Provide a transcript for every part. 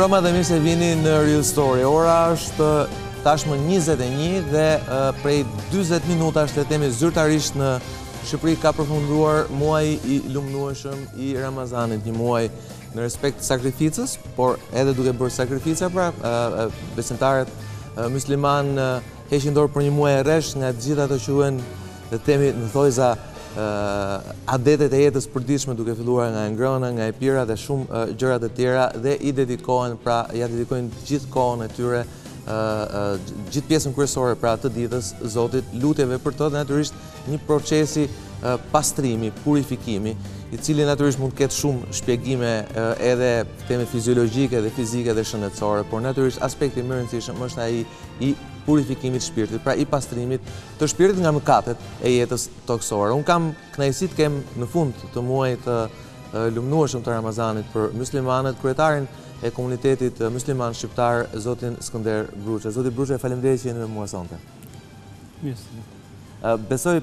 broma dhe mirë se vini në Real Story. Ora është tashmë 21 dhe prej 20 minuta është të temi zyrtarisht në Shqipëri ka përfunduar muaj i lumnueshëm i Ramazanit, një muaj në respekt të sakrificës, por edhe duke bërë sakrifica pra, besimtarët musliman heqin dorë për një muaj e resh nga gjitha të shuhen dhe temi në thojza adetet e jetës përdishme duke filluar nga ngrëna, nga e pira dhe shumë gjërat e tjera dhe i dedikohen, pra ja dedikohen gjithë kohën e tyre, gjithë pjesën kërësore pra të ditës, zotit, lutjeve për të dhe naturisht një procesi pastrimi, purifikimi, i cili naturisht mund ketë shumë shpjegime edhe teme fiziologike dhe fizike dhe shëndetsore, por naturisht aspekti mërën si shëmë është a i purifikimit shpirtit, pra i pastrimit të shpirtit nga mëkatet e jetës toksore. Unë kam knajësit kem në fund të muaj të lumnuashëm të Ramazanit për muslimanët, kretarin e komunitetit musliman shqiptar, Zotin Skënder Bruqe. Zotin Bruqe, falemderi që jeni me mua sonte. Mjësë. Besoj,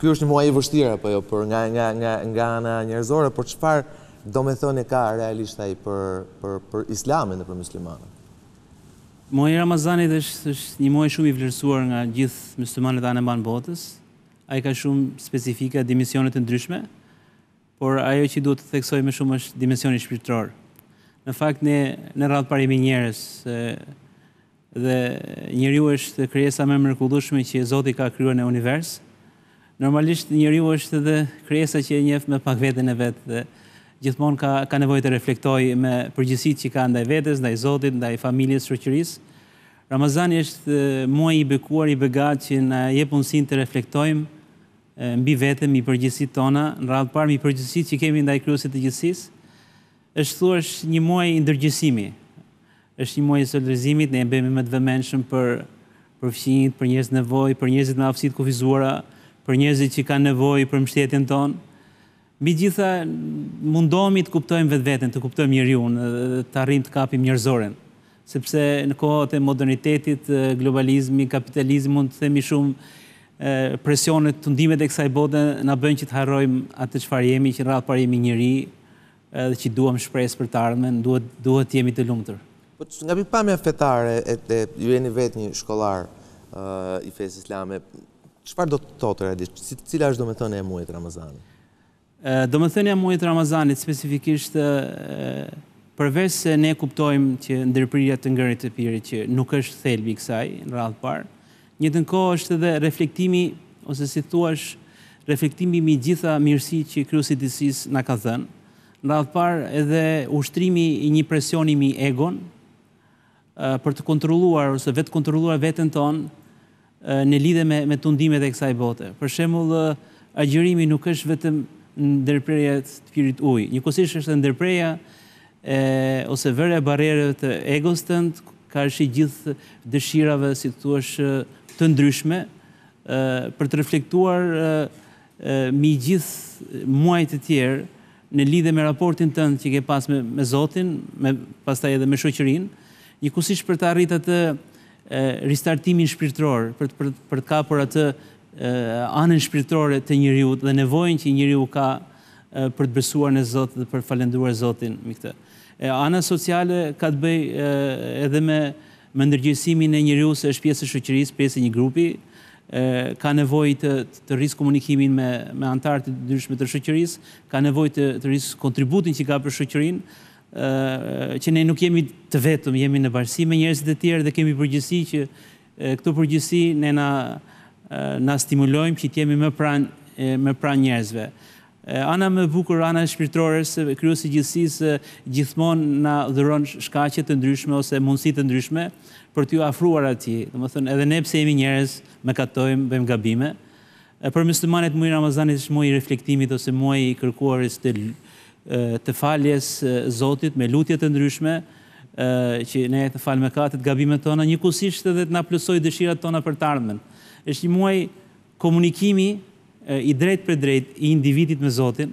kjo është një muaj i vështira, po jo, për nga nga njerëzore, por qëfar do me thoni ka realishtaj për islamin dhe për muslimanët? Muaj i Ramazanit është një muaj shumë i vlerësuar nga gjithë muslimanët anë mban botës. Ai ka shumë specifika dimensione të ndryshme, por ajo që duhet të theksoj më shumë është dimensioni shpirtëror. Në fakt ne në radhë parimi njerëz dhe njeriu është krijesa më mrekullueshme që Zoti ka krijuar në univers. Normalisht njeriu është edhe krijesa që njeh me pak veten e vet dhe gjithmonë ka, ka nevoj të reflektoj me përgjësit që ka ndaj vetës, ndaj zotit, ndaj familjes shërqëris. Ramazani është muaj i bëkuar, i begat që në je punësin të reflektojmë mbi vetëm i përgjësit tona, në rratë parë mbi përgjësit që kemi ndaj kryusit të gjithësis. është thua është një muaj i ndërgjësimi, është një muaj i sëllërizimit, ne e bemi më të vëmenshëm për përfshinit, për njëzit nevoj, për njëzit në afsit kufizuara, për njëzit që kanë nevoj për mështetjen tonë. Mi gjitha mundohemi të kuptojmë vetë vetën, të kuptojmë unë, të arrim të kapim njërzoren. Sepse në kohët e modernitetit, globalizmi, kapitalizmi, mund të themi shumë presionet të ndimet e kësaj bote në bënë që të harrojmë atë që farë jemi, që në ratë parë jemi njëri, dhe që duham shpresë për të ardhmen, duhet të jemi të lumëtër. Po, nga pipamja fetare, ju e një vetë një shkolar i fesë islame, qëpar do të të të radishtë, cila është do me e muajtë Ramazani? Do më thënja muajt Ramazanit, specifikisht përveç se ne kuptojmë që ndërpërjat të ngërit të piri që nuk është thelbi kësaj në radhë parë, një të nko është edhe reflektimi, ose si është reflektimi mi gjitha mirësi që kryusit disis në ka thënë, në radhë parë edhe ushtrimi i një presioni mi egon, për të kontroluar, ose vetë kontroluar vetën tonë, në lidhe me tundimet e kësaj bote. Për shemullë, agjërimi nuk është vetëm ndërpreja të pirit uj. Një kësishë është ndërpreja ose vërre barere të egos tëndë, ka është gjithë dëshirave, si të është të ndryshme, për të reflektuar mi gjithë muajt e tjerë në lidhe me raportin tëndë që ke pas me Zotin, pas taj edhe me shoqërin, një kusish për të arritat të ristartimin shpirtror, për të kapur atë anën shpirtrore të njëriu dhe nevojnë që njëriu ka për të besuar në Zotë dhe për falenduar Zotin mi këtë. Ana sociale ka të bëj edhe me me ndërgjësimin e njëriu se është pjesë shëqëris, pjesë një grupi, ka nevoj të, të rrisë komunikimin me, me të dyrshme të shëqëris, ka nevoj të, të rrisë kontributin që ka për shëqërin, që ne nuk jemi të vetëm, jemi në barësi me njerëzit e tjerë dhe kemi përgjësi që këto përgjësi ne na na stimulojmë që të jemi më pranë më pranë njerëzve. Ana më bukur, ana shpirtërore se kryesi i gjithësisë gjithmonë na dhuron shkaqe të ndryshme ose mundësi të ndryshme për t'ju afruar atij. Domethënë edhe ne pse jemi njerëz, më katojmë, bëjmë gabime. Për muslimanët muaj Ramazani është muaj i reflektimit ose muaj i kërkuarës të të faljes Zotit me lutje të ndryshme që ne të falë me gabimet tona, një kusisht edhe të na plësoj dëshirat tona për të ardhmen është një muaj komunikimi i drejt për drejt i individit me Zotin,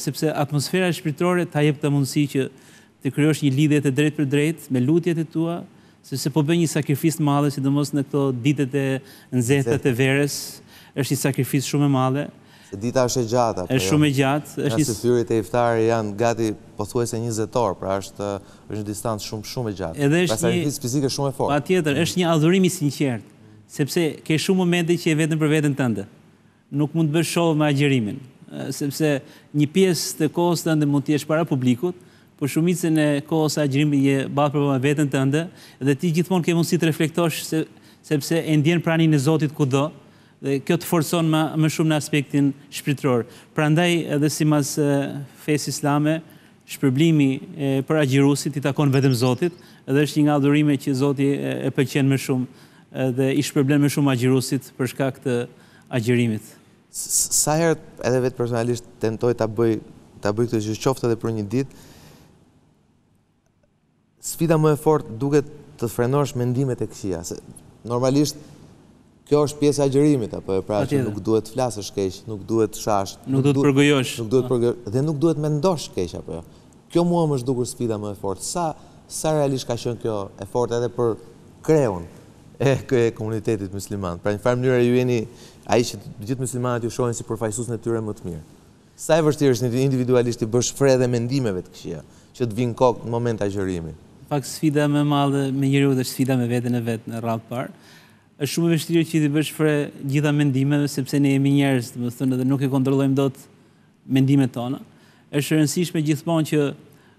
sepse atmosfera e shpirtrore ta jep të mundësi që të kryosh një lidhje të drejt për drejt me lutjet e tua, se se po bën një sakrifis të madhe, sidomos në këto ditët e nxehtat e verës, është një sakrifist shumë e madhe. Se dita është e gjata. Po është jo. shumë e gjatë. Është një fyrit e iftarë janë gati pothuajse 20 orë, pra është është një distancë shumë shumë e gjatë. Edhe është pra një sakrifis fizik shumë e fortë. tjetër, është një adhurim i sinqertë sepse ke shumë momente që e vetën për vetën të ndë. Nuk mund të bërë show me agjerimin, sepse një pjesë të kohës të ndë mund të jesh para publikut, por shumicën e kohës agjerimin je batë për veten vetën të ndë, dhe ti gjithmonë ke mundësi të reflektosh sepse e ndjen praninë e Zotit ku do, dhe kjo të forcon më shumë në aspektin shpritror. Pra ndaj edhe si mas islame, shpërblimi për agjerusit i takon vetëm Zotit, edhe është një nga që Zoti e pëlqen më shumë dhe ish probleme shumë agjirusit përshka këtë agjirimit. Sa herë edhe vetë personalisht të entoj të bëj këtë gjyqofta dhe për një dit, sfida më e fort duke të frenosh mendimet e këshia. Normalisht, kjo është pjesë agjerimit, apo e pra që nuk duhet të flasë shkesh, nuk duhet të shasht, nuk duhet të përgëjosh, dhe nuk duhet me ndosh shkesh, apo jo. Kjo mua më shdukur sfida më e fort. Sa realisht ka shën kjo e fort edhe për kreun, e komunitetit musliman. Pra një farë mënyrë e ju jeni, a i që gjithë muslimanat ju shohen si përfajsus në tyre më të mirë. Sa e vështirë është individualisht të bësh fre dhe mendimeve të këshia, që të vinë kokë në moment të gjërimi? Pak sfida me malë, me njëri u dhe sfida me vetën e vetë në rratë parë. është shumë e vështirë që të bësh fre gjitha mendimeve, sepse ne jemi njerës, të më thënë, dhe nuk e kontrollojmë do të mendimet tona. është rëndësishme gjithmonë që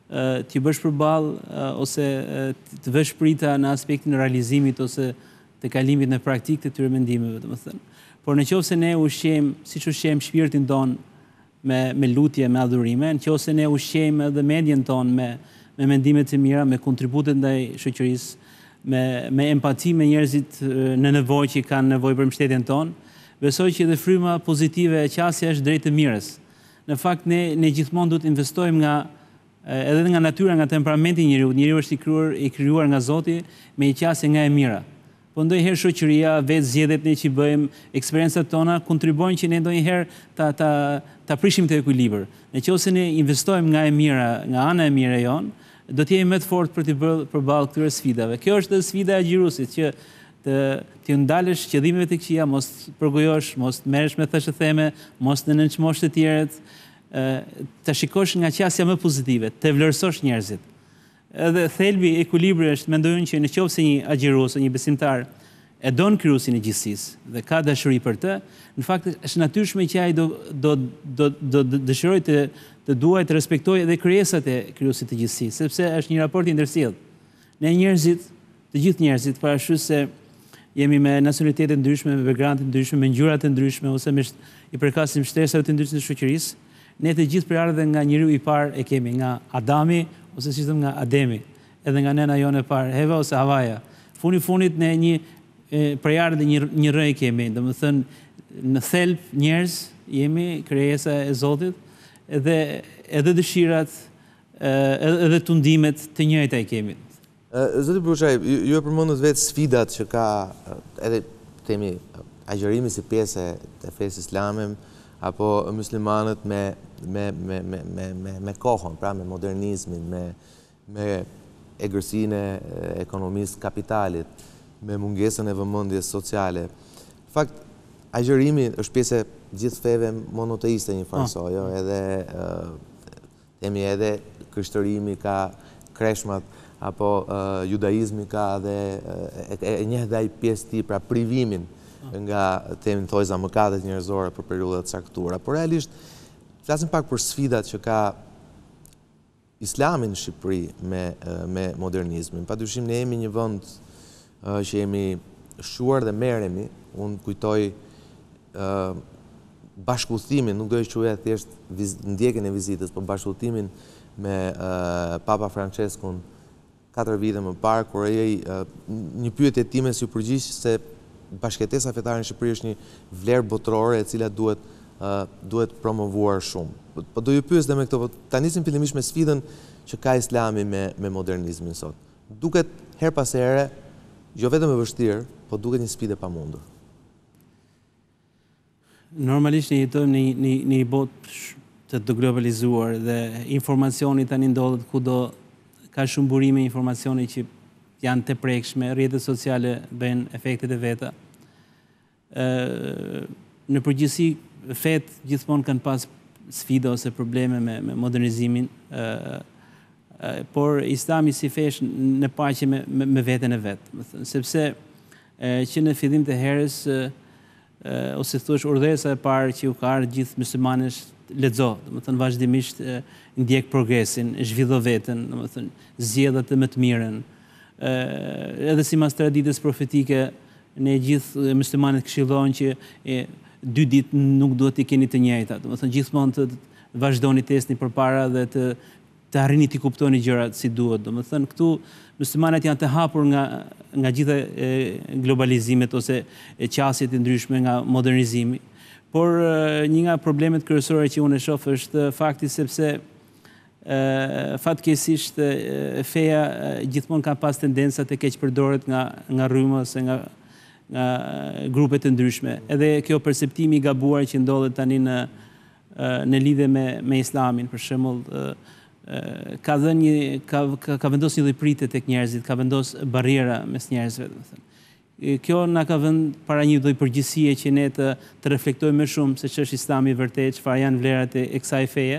t'i bësh për balë, ose të vësh prita në aspektin në realizimit, ose të kalimit në praktikë të tyre mendimeve, të më thënë. Por në qovë se ne u shqem, si që shqem shpirtin ton me lutje, me adhurime, në qovë se ne u edhe medjen ton me mendimet të mira, me kontributet ndaj shëqëris, me empati me njerëzit në nevoj që i kanë nevoj për mështetjen ton, besoj që edhe fryma pozitive e qasja është drejtë mirës. Në fakt, ne gjithmonë du të investojmë nga edhe nga natyra, nga temperamenti i njëri njeriu është i krijuar i krijuar nga Zoti me një qasje nga e mira. Po ndonjëherë shoqëria, vetë zgjedhjet ne që bëjmë, eksperiencat tona kontribuojnë që ne ndonjëherë ta ta ta prishim këtë ekuilibër. Nëse ne investojmë nga e mira, nga ana e mirë e jon, do të jemi më të fortë për të bërë përballë këtyre sfidave. Kjo është sfida e Gjirusit që të të ndalësh qëllimeve të këqija, mos përgojosh, mos merresh me thashë theme, mos nënçmosh të tjerët të shikosh nga qasja më pozitive, të vlerësosh njerëzit. Edhe thelbi e kulibri është mendojun që në qovë se një agjirus ose një besimtar e don kryusin e gjithësisë dhe ka dashuri për të, në fakt është natyrshme që ai do do do do dëshiroj të të duaj të respektoj edhe krijesat e kryusit të gjithësisë, sepse është një raport i ndërsjellë. Ne njerëzit, të gjithë njerëzit, para se jemi me nacionalitete ndryshme, me background të ndryshëm, me ngjyra të ndryshme ose me i përkasim shtresave të ndryshme të shoqërisë, ne të gjithë prejarë dhe nga njëri i parë e kemi, nga Adami, ose si thëmë nga Ademi, edhe nga nena jone parë, Heva ose Havaja. Funi funit ne një prejarë dhe një rëj kemi, dhe më thënë në thelp njerës jemi, krejesa e Zotit, edhe edhe dëshirat, edhe të ndimet të njëjta i kemi. Zotit Brushaj, ju e përmëndët vetë sfidat që ka edhe temi agjerimi si pjesë të fesë islamim, apo muslimanët me me me me me me kohën pra me modernizmin me me egërsinë e ekonomisë kapitalit me mungesën e vëmendjes sociale. Në fakt agjërimi është pjesë e gjithë feve monoteiste në Francë, ah. jo edhe ë themi edhe krishterimi ka kreshmat apo judaizmi ka edhe e njeh dhaj pjesë ti pra privimin nga temin thojza mëkatet njërzore për periullet saktura. Por realisht, flasim pak për sfidat që ka islamin në Shqipëri me modernizmin. Pa dyshim, ne jemi një vënd që jemi shuar dhe meremi. Unë kujtoj bashkullëtimin, nuk dojë që uja thjesht ndjekin e vizitës, për bashkullëtimin me Papa Franceskun 4 vide më parë, kërë e një pyët e time si përgjishë se bashketesa fetare në Shqipëri është një vlerë botërore e cila duhet duhet promovuar shumë. Po, po do ju pyes dhe me këto, po ta nisim fillimisht me sfidën që ka Islami me me modernizmin sot. Duket her pas here jo vetëm e vështirë, por duket një sfidë e pamundur. Normalisht ne jetojmë në një një një botë të të globalizuar dhe informacioni tani ndodhet kudo ka shumë burime informacioni që janë të prekshme, rrjetet sociale bëjnë efektet e veta. në përgjithësi fetë gjithmonë kanë pas sfida ose probleme me modernizimin por Islami si feshë në paqe me me veten e vet, do të thënë sepse që në fillim të herës ë ose thush, urdhesa e parë që u ka ardhur gjithë muslimanësh lexo, do të thënë vazhdimisht ndjek progresin, zhvillo veten, do të thënë zgjedhat më të mirën edhe si mas tre ditës profetike, ne gjithë mështëmanit këshilohen që e, dy ditë nuk duhet të keni të njëjta. Dhe më thënë, gjithë mund të vazhdojnë i testin një përpara dhe të, të arrini të kuptojnë i gjërat si duhet. Dhe më thënë, këtu mështëmanit janë të hapur nga, nga gjithë e, globalizimet ose e qasjet i ndryshme nga modernizimi. Por një nga problemet kërësore që unë e shofë është fakti sepse fatkesisht feja gjithmonë ka pas tendensat të keqë përdoret nga rrymës e nga grupet të ndryshme. Edhe kjo perceptimi gabuar që ndodhe tani në lidhe me islamin, për shemull, ka vendos një dhipritet e kënjerëzit, ka vendos barriera mes njerëzve, dhe thëmë. Kjo nga ka vend para një dhe përgjësie që ne të reflektojme shumë se që është islami vërtej, që fa janë vlerat e kësa e feje,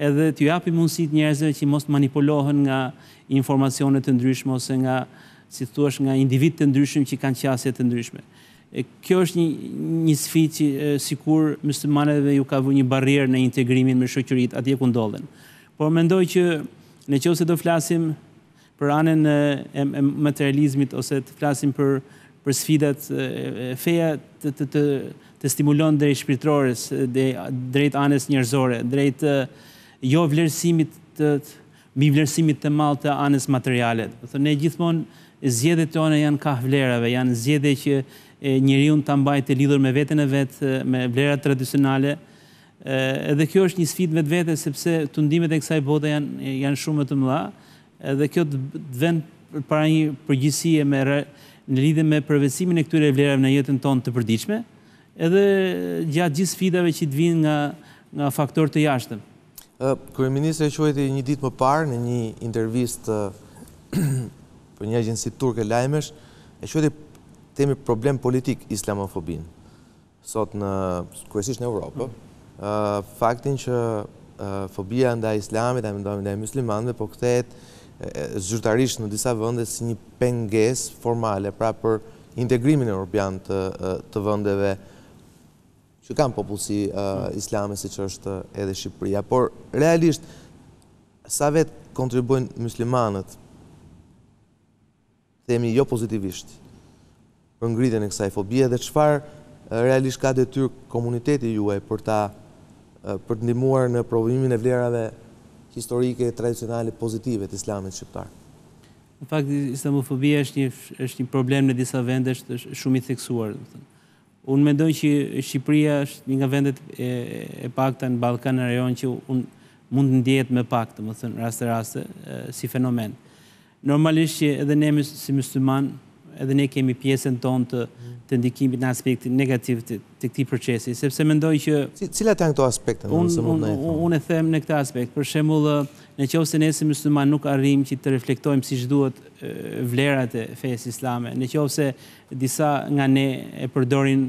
edhe të japim mundësit njerëzve që mos të manipulohen nga informacionet të ndryshme ose nga, si të nga individ të ndryshme që kanë qasjet të ndryshme. Kjo është një, një sfit që sikur mëslimane ju ka vë një barrier në integrimin me shëqërit atje ku ndodhen. Por mendoj që në që ose të flasim për anën e, e, e materializmit ose të flasim për, për sfidat feja të, të, të, të stimulon drejt shpirtrores, drejt anës njërzore, drejt jo vlerësimit të mi vlerësimit të madh të anës materiale. Do thonë ne gjithmonë zgjedhjet tona janë ka vlerave, janë zgjedhje që njeriu ta mbajë të lidhur me veten e vet, me vlerat tradicionale. Ë edhe kjo është një sfidë vetë, sepse tundimet e kësaj bote janë janë shumë të mëdha, edhe kjo të vën para një përgjigjeje me re, në lidhje me përvesimin e këtyre vlerave në jetën tonë të përditshme, edhe gjatë gjithë sfidave që të vinë nga nga faktorë të jashtëm. Kërën e qëhet një dit më parë në një intervist për një agjën Turke Lajmesh, e qëhet temi problem politik islamofobin, sot në kërësisht në Europë, mm. faktin që fobia nda islamit, a nda muslimanve, po këtet zyrtarisht në disa vëndet si një penges formale, pra për integrimin e Europian të vëndeve, që kanë popullësi uh, islami si që është edhe Shqipëria. Por realisht, sa vetë kontribuin muslimanët, temi jo pozitivisht, për ngritën e kësaj fobie, dhe qëfar uh, realisht ka dhe tyrë komuniteti juaj për ta uh, për të ndimuar në provimin e vlerave historike, tradicionale, pozitive të islamit shqiptar. Në fakt, islamofobia është një problem në disa vende, është shumë i theksuar unë mendoj që Shqipëria është një nga vendet e, e pakta në Balkan në rajon që unë mund të ndjehet më pak, më thënë, rast e si fenomen. Normalisht që edhe ne si musliman edhe ne kemi pjesën tonë të, të ndikimit në aspektin negativ të, të këti procesi, sepse mendoj që... Cilat janë këto aspekte? Unë un, e them në këtë aspekt. Për shembull, në që ose nëse musliman nuk arrim që të reflektojmë si shduhet vlerat e fejës islame, nëse që disa nga ne e përdorin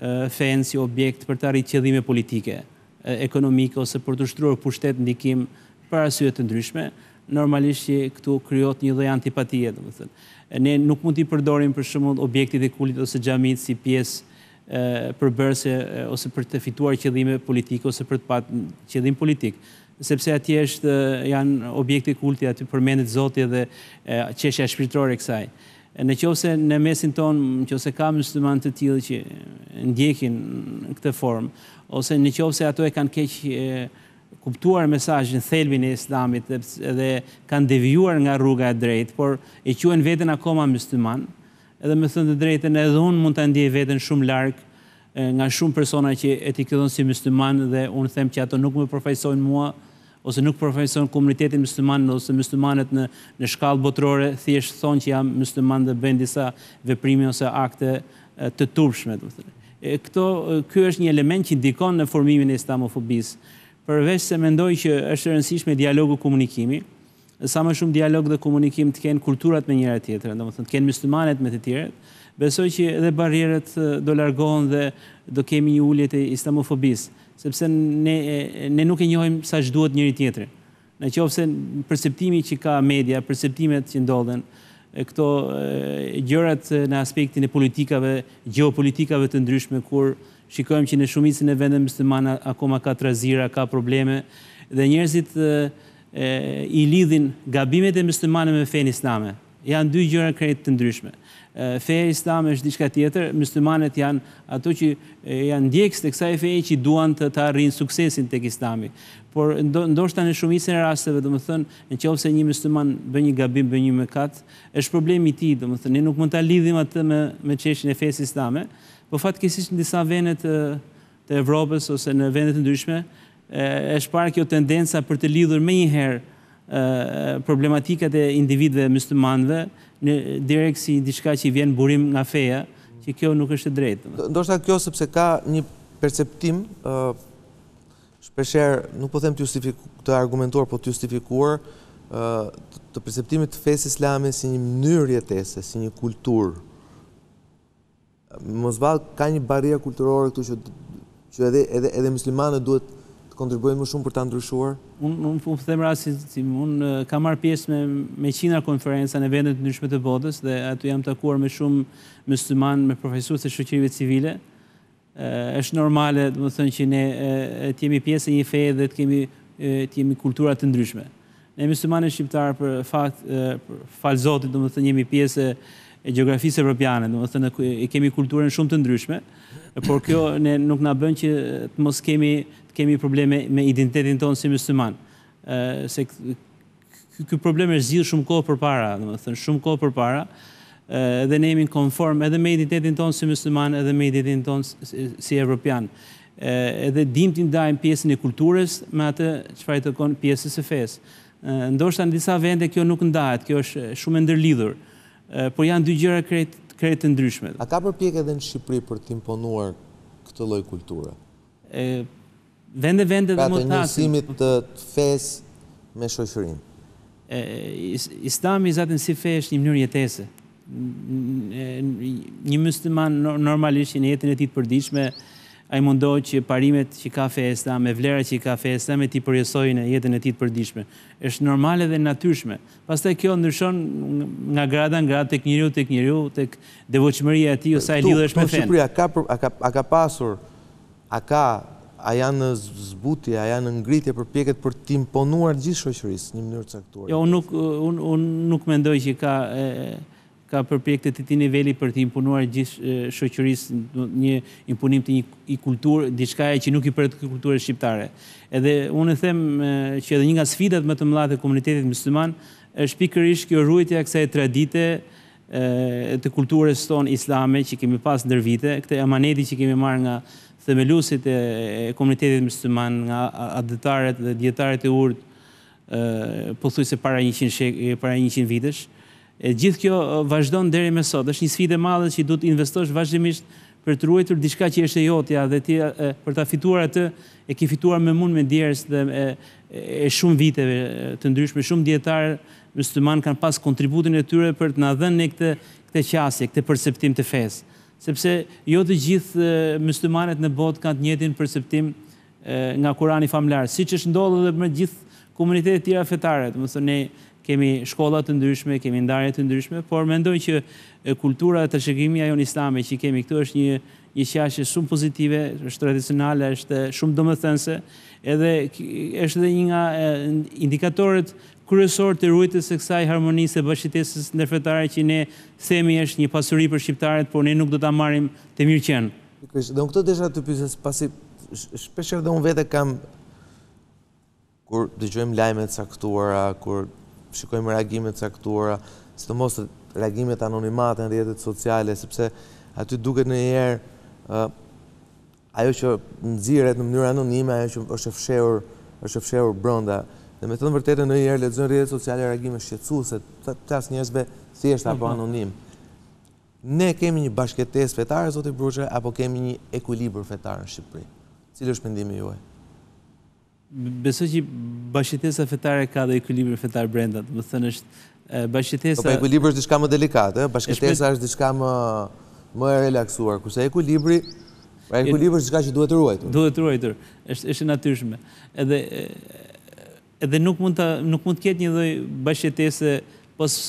fejën si objekt për të arrit qëllime politike, ekonomike, ose për të shtruar pushtet ndikim për asyët të ndryshme, normalisht që këtu kryot një dhe antipatie, dhe më thënë. Ne nuk mund t'i përdorim për shumë objektit e kulit ose gjamit si pjesë për bërse ose për të fituar qëllime politike ose për të patë qëllim politikë sepse ati është janë objekte kulti, aty përmenit zotje dhe qeshja shpirtrore kësaj. Në qovëse në mesin ton, që ose ka mështëman të tjilë që ndjekin këtë form, ose në qovëse ato e kanë keqë kuptuar mesajnë thelbin e islamit dhe kanë devijuar nga rruga e drejt, por e quen vetën akoma mësliman, edhe me thënë të drejten edhe unë mund të ndje vetën shumë larkë nga shumë persona që e t'i këdhën si mësliman dhe unë them që ato nuk me profesojnë mua, ose nuk profesojnë komunitetin mësliman, ose mëslimanet në shkallë botërore, thjeshtë thonë që jam mësliman dhe bëndi disa veprimi ose akte të turpshme. Këto, kjo është një element që indikon në formimin e islamofobisë, përveç se mendoj që është e rëndësishme dialogu komunikimi, sa më shumë dialog dhe komunikim të kenë kulturat me njëra tjetrën, domethënë të kenë myslimanet me të tjerët, besoj që edhe barrierat do largohen dhe do kemi një ulje të islamofobisë, sepse ne ne nuk e njohim sa ç'duhet njëri tjetrit. Në qoftë se perceptimi që ka media, perceptimet që ndodhen këto gjërat në aspektin e politikave, gjeopolitikave të ndryshme kur shikojmë që në shumicin e vendet mësliman akoma ka trazira, ka probleme, dhe njerëzit i lidhin gabimet e mëslimane me fejnë islame. Janë dy gjëra krejt të ndryshme. Feja islame është diçka tjetër, mëslimanet janë ato që janë ndjekës të kësa e feje që duan të ta rrinë suksesin të kështami. Por ndoshta në shumicën e rasteve, dhe më thënë, në që ofse një mësliman bë një gabim, bë një mëkat, është problemi ti, dhe më thënë, ne nuk mund të lidhim atë me qeshin e fejës islame, po fatë në disa venet të Evropës ose në venet të ndryshme, e shparë kjo tendenza për të lidhur me njëherë problematikat e individve mëstëmanve në direkë si dishka që i vjenë burim nga feja, që kjo nuk është drejtë. Ndo shta kjo sëpse ka një perceptim, shpesher, nuk po them të argumentuar, po të justifikuar, të perceptimit të fesë islami si një mënyrë jetese, si një kulturë, Mosval ka një barrija kulturore këtu që që edhe edhe edhe muslimanët duhet të kontribuojnë më shumë për ta ndryshuar. Unë un, un, po them rasti si un kam marr pjesë me me qindra konferenca në vende të ndryshme të botës dhe aty jam takuar me shumë muslimanë, me profesorë të shoqërive civile. Ë është normale, do të thonë që ne të jemi pjesë e një feje dhe të kemi të jemi kultura të ndryshme. Ne muslimanë shqiptar për fakt për fal Zotit, do të thonë jemi pjesë e geografisë evropiane, do të thënë e kemi kulturën shumë të ndryshme, por kjo ne nuk na bën që të mos kemi të kemi probleme me identitetin tonë si musliman. ë se ky problem është zgjidhur shumë kohë përpara, do të thënë shumë kohë përpara, ë dhe ne jemi konform edhe me identitetin tonë si musliman edhe me identitetin tonë si, si evropian. ë edhe dim të ndajmë pjesën e kulturës me atë çfarë të kon pjesës së fesë. ë ndoshta në disa vende kjo nuk ndahet, kjo është shumë e ndërlidhur por janë dy gjëra kretë të ndryshme. A ka përpjek edhe në Shqipëri për të imponuar këtë loj kulturë? Vende vende dhe motatë. Pra të njësimit të fes me shoshërin. Islami zatën, si fe, është një mënyrë jetese. Një mështë të manë normalisht që në jetën e ti të përdiqme, a i mundohë që parimet që ka festa, me vlerët që ka festa, me ti përjesojnë e jetën e ti të përdishme. Eshtë normale dhe natyrshme. Pas të kjo ndryshon nga grada në grada, të kënjëriu, të kënjëriu, të kënjëriu, devoqëmëria e ti, o e lidhë është po me fenë. Tu, a ka pasur, a ka, a janë në zbutje, a janë në ngritje për pjeket për timponuar imponuar gjithë shoqërisë, një mënyrë caktuar? Jo, unë nuk mendoj që ka ka përpjekte të ti niveli për të impunuar gjithë shëqëris një impunim të një i kulturë, diçka e që nuk i për të kulturë e shqiptare. Edhe unë e them që edhe një nga sfidat më të mladhe komunitetit mësliman, është pikër kjo rrujtja kësa e tradite të kulturës tonë islame që kemi pasë në dërvite, këte amaneti që kemi marë nga themelusit e komunitetit mësliman, nga adetaret dhe djetaret e urt, po thuj se para 100 vitesh, E gjithë kjo vazhdon deri me sot. Është një sfidë e madhe që duhet investosh vazhdimisht për të ruajtur diçka që është e jotja dhe ti për ta fituar atë e ke fituar me mund me djerës dhe e, e shumë viteve të ndryshme, shumë dietar musliman kanë pas kontributin e tyre për të na dhënë ne këtë këtë qasje, këtë perceptim të fesë, sepse jo të gjithë muslimanët në botë kanë të njëjtin perceptim nga Kurani famlar, siç është ndodhur edhe me gjithë komunitetet e tjera fetare, do ne kemi shkollat të ndryshme, kemi ndarjet të ndryshme, por mendoj që kultura të shëgimi ajo në islami që kemi këtu është një një qashe shumë pozitive, është tradicionale, është shumë domethënse, edhe është edhe një nga indikatorët kërësor të rujtës së kësaj harmonisë së bashkëtesës ndërfetare që ne themi është një pasuri për shqiptarët, por ne nuk do ta marrim të mirë qenë. Pikërisht, don desha të pyesë pasi shpesh edhe un vete kam kur dëgjojmë lajme të caktuara, kur shikojmë reagimet saktuara, sidomos reagimet anonimate në rrjetet sociale, sepse aty duket në një herë ajo që nxirret në mënyrë anonime, ajo që është fshehur, është fshehur brenda. Dhe me të në vërtetë në një herë lexon rrjetet sociale reagime shqetësuese të tas njerëzve thjesht apo mhm. anonim. Ne kemi një bashkëtesë fetare zoti Bruqe, apo kemi një ekuilibër fetar në Shqipëri? Cili është mendimi juaj? Besoj që bashkëtesa fetare ka dhe ekulibri fetar brendat, më thënë është bashkëtesa... Po, po ekulibri është diçka më delikate, Bashkëtesa është diçka më relaxuar, kusë ekulibri... Pra ekulibri është diska që duhet të ruajtur. Duhet të ruajtur, është natyrshme. Edhe edhe nuk mund të kjetë një dhoj bashkëtese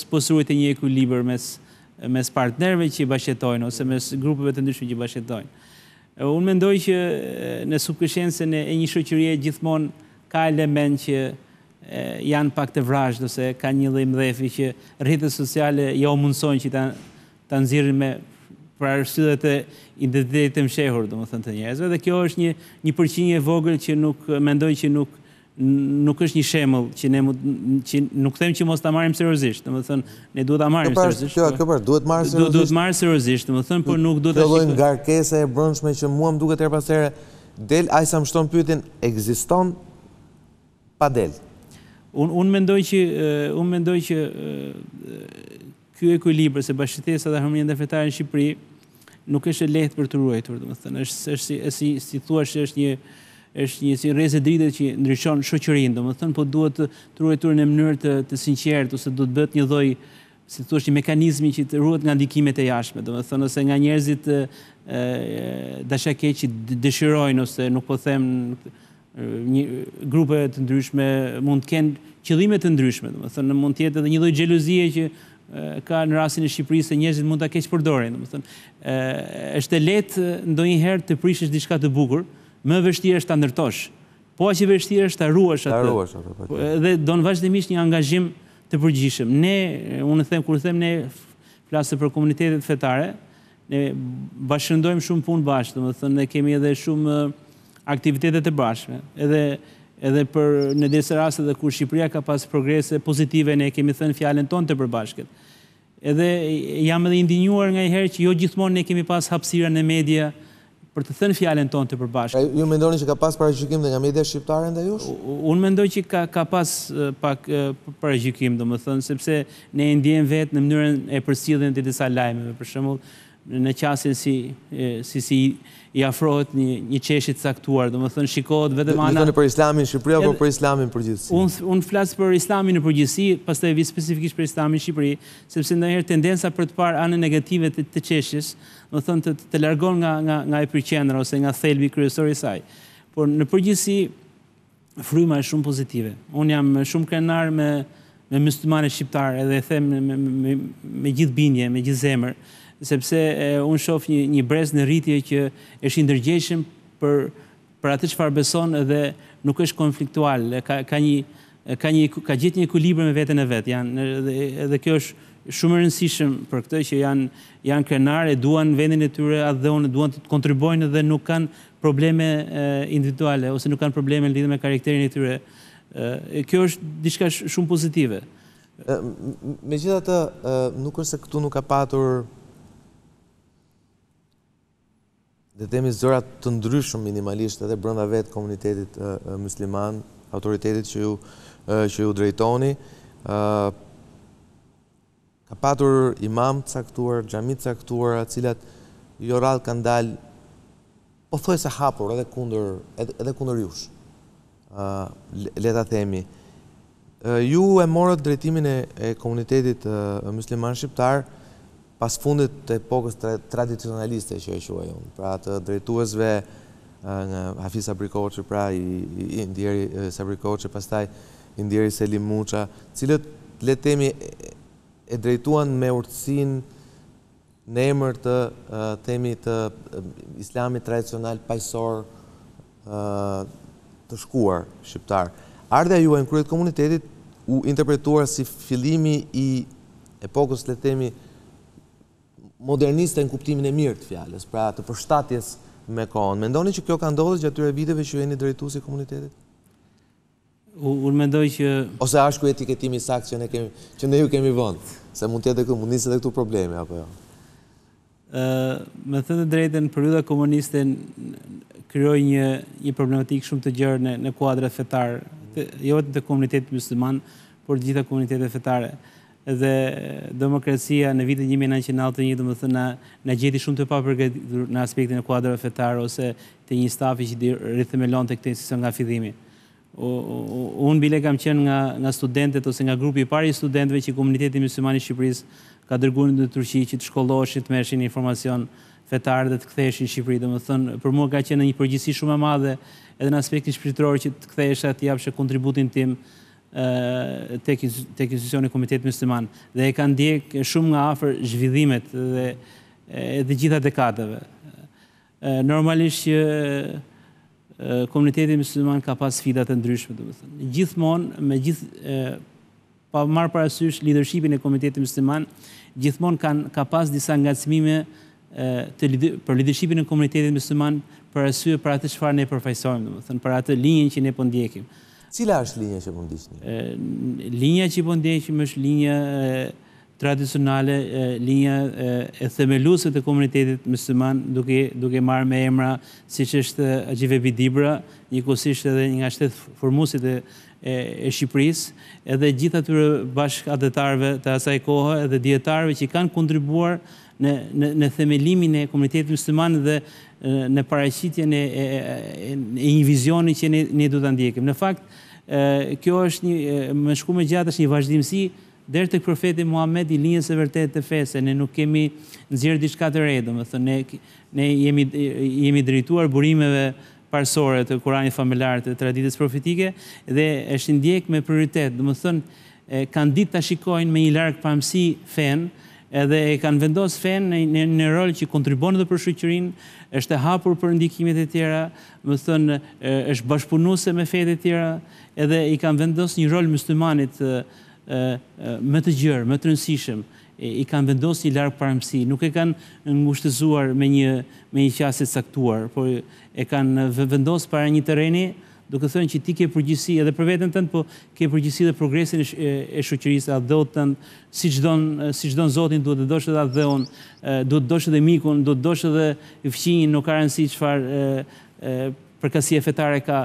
posurit e një ekulibër mes partnerve që i bashkëtojnë, ose mes grupëve të ndryshme që i bashkëtojnë. Unë mendoj që në subkëshensën e një shëqërije gjithmonë ka element që janë pak të vrajsh ose ka një dhe dhefi që rritës sociale ja o mundësojnë që të nëzirën me prarësydet e identitetit të mshehur, dhe më thënë të njerëzve, dhe kjo është një përqinje vogël që nuk mendoj që nuk nuk është një shembull që ne mu, që nuk them që mos ta marrim seriozisht, domethënë ne duhet ta marrim seriozisht. Kjo, po. kjo është, duhet marrë seriozisht. Duhet marrë seriozisht, domethënë, por nuk duhet të shikojmë shikë... ngarkesa e brëndshme që mua më duket her pas here del ai sa më shton pyetin, ekziston pa del. Un un mendoj që uh, un mendoj që uh, ky ekuilibër se bashkëtesa dhe harmonia ndër në Shqipëri nuk është e lehtë për të ruajtur, domethënë, është është si si thuaç është një uh, është një si rrezë dritë që ndryshon shoqërinë, domethënë po duhet të ruhet turën në mënyrë të, të sinqertë ose do të bëhet një lloj si thosh një mekanizmi që të ruhet nga ndikimet e jashtme, domethënë ose nga njerëzit ë dashakeq dëshirojnë ose nuk po them një grupe të ndryshme mund të kenë qëllime të ndryshme, domethënë mund të jetë edhe një lloj xhelozie që ka në rastin e Shqipërisë se njerëzit mund ta keq përdorin, domethënë është e lehtë ndonjëherë të prishësh diçka të bukur, më vështirë është të ndërtosh, po aqë vështirë është të ruash atë. Të po, ruash po. atë. Dhe do në vazhdimisht një angazhim të përgjishëm. Ne, unë them, kur them ne flasë për komunitetet fetare, ne bashkëndojmë shumë punë bashkë, dhe më thënë, ne kemi edhe shumë aktivitetet e bashkëme. Edhe edhe për në desë rrasë dhe kur Shqipëria ka pas progrese pozitive, ne kemi thënë fjallën tonë të përbashkët. Edhe jam edhe indinjuar nga i herë që jo gjithmonë ne kemi pas hapsira në media, për të thënë fjallën tonë të përbashkë. Ju me ndoni që ka pas parajgjikim dhe nga media shqiptare nda jush? Unë me ndoni që ka pas pak parajgjikim dhe më thënë, sepse ne e ndjen vetë në mënyrën e përstilën të disa lajmeve, për shëmullë në qasin si i afrohet një qeshit saktuar, dhe më thënë shikohet vete mana... Në të në për islamin Shqipëri, apo për islamin për gjithësi? Unë flasë për islamin në për gjithësi, pas të e spesifikisht për islamin Shqipëri, sepse në herë për të parë anë negative të qeshis, më thënë të largon nga e përqenër, ose nga thelbi kryesori saj. Por në për gjithësi, fryma e shumë pozitive. Unë jam shumë krenar me mëslimane shqiptare, edhe e them me gjithë bindje, me gjithë zemër, sepse unë shof një, një brez në rritje që është indërgjeshëm për, për atë që farë beson dhe nuk është konfliktual, ka, ka një ka një ka gjithë një ekuilibër me veten e vet, janë edhe edhe kjo është shumë e rëndësishme për këtë që janë janë krenarë, duan vendin e tyre atë dhe duan të kontribuojnë dhe nuk kanë probleme e, individuale ose nuk kanë probleme lidhë me karakterin e tyre. E, kjo është diçka shumë pozitive. Megjithatë, nuk është se këtu nuk ka patur të temi zërat të ndryshëm minimalisht edhe brënda vetë komunitetit musliman, autoritetit që ju drejtoni. Ka patur imam të saktuar, gjami të saktuar, atë cilat joral kanë dalë, o po thoi se hapur edhe edhe kunder jush. Leta themi. Ju e morët drejtimin e komunitetit musliman shqiptarë pas fundit të epokës tradicionaliste që e shuaj unë, pra të drejtuesve në Hafiz Sabrikoqë, pra i ndjeri Sabrikoqë, pastaj i ndjeri Selim Muqa, cilët letemi e drejtuan me urtsin në emër të temi të islami tradicional pajësor të shkuar shqiptar. Ardhe a ju e në kryet komunitetit u interpretuar si filimi i epokës letemi Moderniste në kuptimin e mirë të fjales, pra të përshtatjes me kohën. Mendoni që kjo ka ndodhës gjë atyre viteve që jeni drejtu si komunitetit? Unë mendoj që... Ose ashku e etiketimi sakë që ne kemi... që ne ju kemi vëndë, se mund tjetë e këtë mundisë dhe këtu probleme, apo jo? Me të të drejten, përryda komuniste kryoj një problematikë shumë të gjërë në kuadrat fetarë, jo vetë të komunitetit musliman, por gjitha komunitetit fetare dhe demokracia në vitin 1991 do të thënë na na gjeti shumë të papërgatitur në aspektin e kuadrave fetare ose të një stafi që të këtë sistem nga fillimi. Unë bile kam qenë nga, nga studentet ose nga grupi i pari i studentve që komuniteti musimani Shqipëris ka dërgunit në Turqi që të shkolloshin, të mershin informacion fetar dhe të këtheshin Shqipëri. Dhe më thënë, për mua ka qenë një përgjësi shumë e madhe edhe në aspektin shpiritror që të këthesha të japshe kontributin tim tek institucioni Komitet Mësliman dhe e kanë dje shumë nga afer zhvidhimet dhe dhe gjitha dekadeve. Normalisht që Komitetit Mësliman ka pas sfidat e ndryshme, dhe më thënë. Gjithmon, me gjithë, pa marë parasysh lidershipin e Komitetit Mësliman, gjithmon kanë, ka pas disa nga cimime për lidershipin e Komitetit Mësliman për asyë për atë shfarë ne përfajsojmë, dhe më thënë, për atë linjen që ne pëndjekim. Po Cila është linja që mund dishtë një? Linja që mund po një është linja tradicionale, linja e themeluset e komunitetit mësëman, duke marrë me emra, si që është Gjive Dibra, një kosisht edhe një nga shtetë formusit e e Shqipëris, edhe gjitha të bashkë adetarve të asaj kohë, edhe djetarve që kanë kontribuar në themelimin e komunitetit mësliman dhe në parashitjen e një vizioni që ne du të ndjekim. Në fakt, kjo është një, më shku me gjatë është një vazhdimësi dhe të profetit Muhammed i linjës e vërtet të fese, ne nuk kemi nëzirë diçka të redëm, ne jemi drejtuar burimeve parsore të kuranit familartë të traditës profetike dhe është ndjek me prioritet, dhe më thënë, kanë ditë të shikojnë me një larkë përmësi fenë, edhe e kanë vendosë fenë në, në, rol që kontribonë dhe për shëqërinë, është e hapur për ndikimet e tjera, më thënë, është bashkëpunuse me fejt e tjera, edhe i kanë vendosë një rol muslimanit më të gjërë, më të rënsishëm, i kanë vendosë një larkë parëmësi, nuk e kanë ngushtëzuar me një, me një qasit saktuar, por e kanë vendosë para një tereni, reni, duke thënë që ti ke përgjësi edhe për vetën tënë, po ke përgjësi dhe progresin e shoqërisë, atë dhe otë tënë, si që donë zotin, duhet të doshë edhe atë dhe onë, duhet të doshë edhe mikun, duhet të doshë edhe fqinjën, nuk arënë si që farë për e fetare ka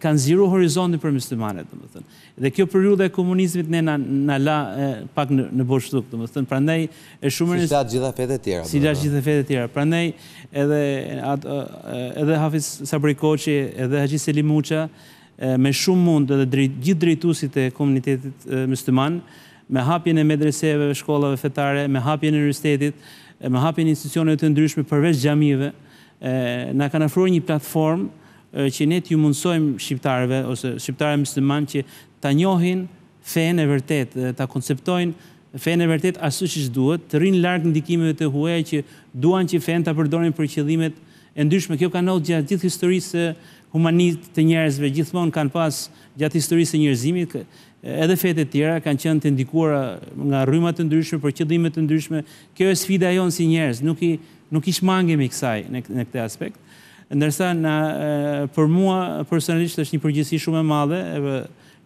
ka nxjeru horizontin për më domethënë. Dhe kjo periudhë e komunizmit ne na na la e, pak në në boshtuk, domethënë. Prandaj është shumë si të gjitha fetet tjera. Si të gjitha fetet e tjera. Prandaj edhe at, edhe Hafiz Sabri Koçi, edhe Haji Selim Muça me shumë mund edhe drejt gjithë drejtuesit e komunitetit musliman me hapjen e medreseve, shkollave fetare, me hapjen e universitetit, me hapjen e institucioneve të ndryshme përveç xhamive, na kanë ofruar një platformë që ne t'ju mundsojmë shqiptarëve ose shqiptarëve musliman që ta njohin fenë e vërtet, ta konceptojnë fenë e vërtet ashtu siç duhet, të rrinë larg ndikimeve të huaja që duan që fenë ta përdorin për qëllimet e ndryshme. Kjo ka ndodhur gjatë gjithë historisë humanist të njerëzve, gjithmonë kanë pas gjatë historisë së njerëzimit edhe fetë të tjera kanë qenë të ndikuara nga rryma të ndryshme për qëllime të ndryshme. Kjo është sfida jonë si njerëz, nuk i nuk i shmangemi kësaj në, në këtë aspekt. Ë ndërsa na për mua personalisht është një përgjegjësi shumë e madhe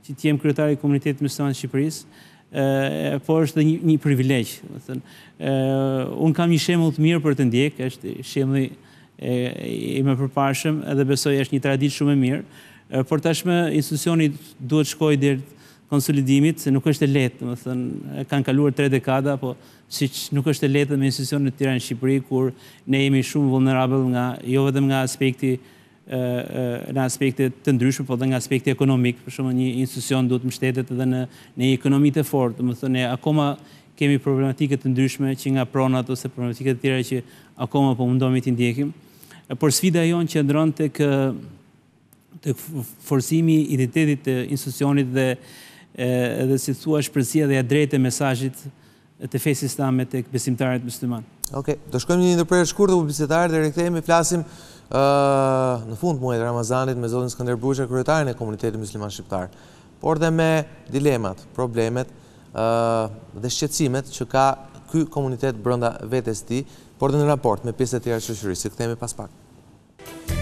që të jem kryetari i komunitetit mysliman të Shqipërisë, ë po është një një privilegj, do të thënë. ë un kam një shembull të mirë për të ndjekë, është shembulli i më përparshëm edhe besoj është një tradit shumë e mirë. por tashmë institucioni duhet shkojë deri konsolidimit, se nuk është e lehtë, do të thënë, kanë kaluar 3 dekada, po si që nuk është e letë me institucionet tira në Shqipëri, kur ne jemi shumë vulnerabel nga, jo vetëm nga aspekti, në aspekte të ndryshme, po dhe nga aspekti ekonomik, për shumë një institucion duhet më shtetet edhe në një ekonomi të fort, më thë akoma kemi problematiket të ndryshme që nga pronat ose problematiket të tjera që akoma po mundomi të ndjekim. Por sfida jonë që ndronë të kë të forësimi identitetit të institucionit dhe dhe si thua shpërësia dhe ja drejtë e mesajit të fesë islamë të besimtarët musliman. Oke, të shkojmë një ndërprejë shkurë të publicitarë, dhe rektemi flasim në fund muajtë Ramazanit me Zodin Skander Buqa kërëtarën e komunitetit musliman shqiptarë, por dhe me dilemat, problemet dhe shqecimet që ka këj komunitet brënda vetës ti, por dhe në raport me pjesët tjera qëshërisë, këtejë pas pakë.